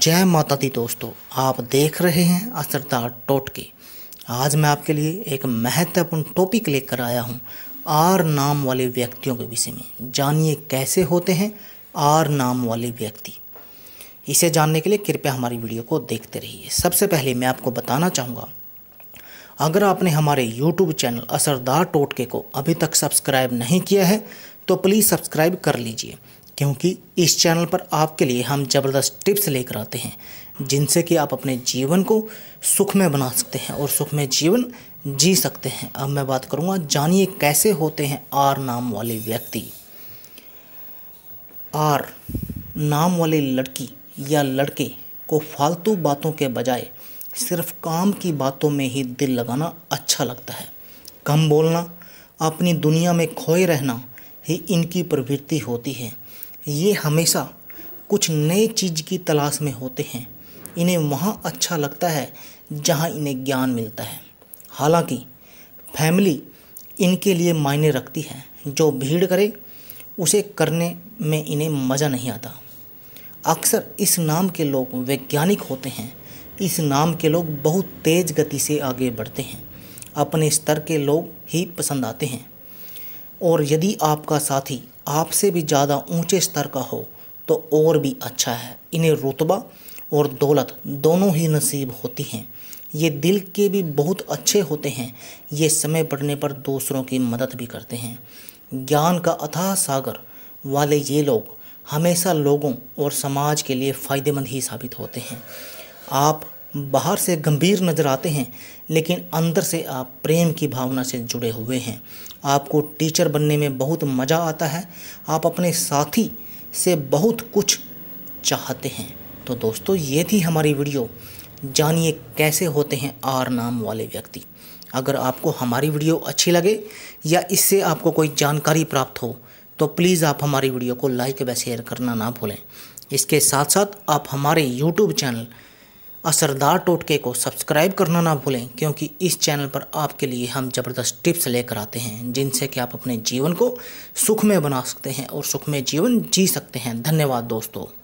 जय माता दी दोस्तों आप देख रहे हैं असरदार टोटके आज मैं आपके लिए एक महत्वपूर्ण टॉपिक लेकर आया हूँ आर नाम वाले व्यक्तियों के विषय में जानिए कैसे होते हैं आर नाम वाले व्यक्ति इसे जानने के लिए कृपया हमारी वीडियो को देखते रहिए सबसे पहले मैं आपको बताना चाहूँगा अगर आपने हमारे YouTube चैनल असरदार टोटके को अभी तक सब्सक्राइब नहीं किया है तो प्लीज़ सब्सक्राइब कर लीजिए क्योंकि इस चैनल पर आपके लिए हम ज़बरदस्त टिप्स लेकर आते हैं जिनसे कि आप अपने जीवन को सुख में बना सकते हैं और सुख में जीवन जी सकते हैं अब मैं बात करूंगा जानिए कैसे होते हैं आर नाम वाले व्यक्ति आर नाम वाली लड़की या लड़के को फालतू बातों के बजाय सिर्फ काम की बातों में ही दिल लगाना अच्छा लगता है कम बोलना अपनी दुनिया में खोए रहना ही इनकी प्रवृत्ति होती है ये हमेशा कुछ नए चीज़ की तलाश में होते हैं इन्हें वहाँ अच्छा लगता है जहाँ इन्हें ज्ञान मिलता है हालांकि फैमिली इनके लिए मायने रखती है जो भीड़ करे उसे करने में इन्हें मज़ा नहीं आता अक्सर इस नाम के लोग वैज्ञानिक होते हैं इस नाम के लोग बहुत तेज़ गति से आगे बढ़ते हैं अपने स्तर के लोग ही पसंद आते हैं और यदि आपका साथी आपसे भी ज़्यादा ऊंचे स्तर का हो तो और भी अच्छा है इन्हें रुतबा और दौलत दोनों ही नसीब होती हैं ये दिल के भी बहुत अच्छे होते हैं ये समय पड़ने पर दूसरों की मदद भी करते हैं ज्ञान का अथाह सागर वाले ये लोग हमेशा लोगों और समाज के लिए फ़ायदेमंद ही साबित होते हैं आप बाहर से गंभीर नज़र आते हैं लेकिन अंदर से आप प्रेम की भावना से जुड़े हुए हैं आपको टीचर बनने में बहुत मज़ा आता है आप अपने साथी से बहुत कुछ चाहते हैं तो दोस्तों ये थी हमारी वीडियो जानिए कैसे होते हैं आर नाम वाले व्यक्ति अगर आपको हमारी वीडियो अच्छी लगे या इससे आपको कोई जानकारी प्राप्त हो तो प्लीज़ आप हमारी वीडियो को लाइक व शेयर करना ना भूलें इसके साथ साथ आप हमारे यूट्यूब चैनल असरदार टोटके को सब्सक्राइब करना ना भूलें क्योंकि इस चैनल पर आपके लिए हम ज़बरदस्त टिप्स लेकर आते हैं जिनसे कि आप अपने जीवन को सुखमय बना सकते हैं और सुखमय जीवन जी सकते हैं धन्यवाद दोस्तों